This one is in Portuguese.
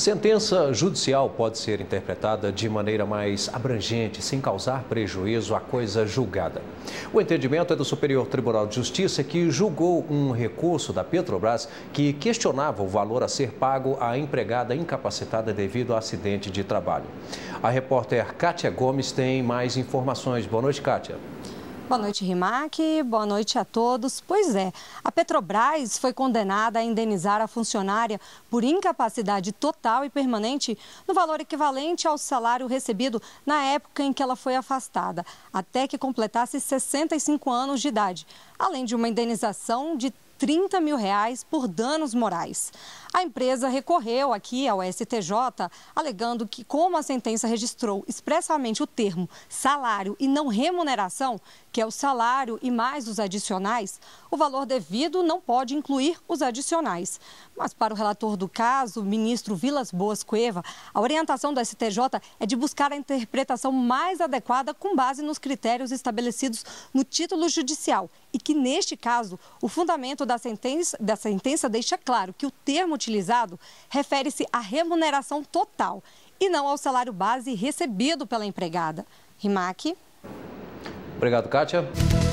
Sentença judicial pode ser interpretada de maneira mais abrangente, sem causar prejuízo à coisa julgada. O entendimento é do Superior Tribunal de Justiça, que julgou um recurso da Petrobras que questionava o valor a ser pago à empregada incapacitada devido a acidente de trabalho. A repórter Kátia Gomes tem mais informações. Boa noite, Kátia. Boa noite, Rimac. Boa noite a todos. Pois é, a Petrobras foi condenada a indenizar a funcionária por incapacidade total e permanente no valor equivalente ao salário recebido na época em que ela foi afastada, até que completasse 65 anos de idade, além de uma indenização de 30 mil reais por danos morais. A empresa recorreu aqui ao STJ, alegando que, como a sentença registrou expressamente o termo salário e não remuneração, que é o salário e mais os adicionais, o valor devido não pode incluir os adicionais. Mas, para o relator do caso, ministro Vilas Boas Cueva, a orientação do STJ é de buscar a interpretação mais adequada com base nos critérios estabelecidos no título judicial e que, neste caso, o fundamento da sentença, da sentença deixa claro que o termo utilizado refere-se à remuneração total e não ao salário base recebido pela empregada. Rimac. Obrigado, Kátia.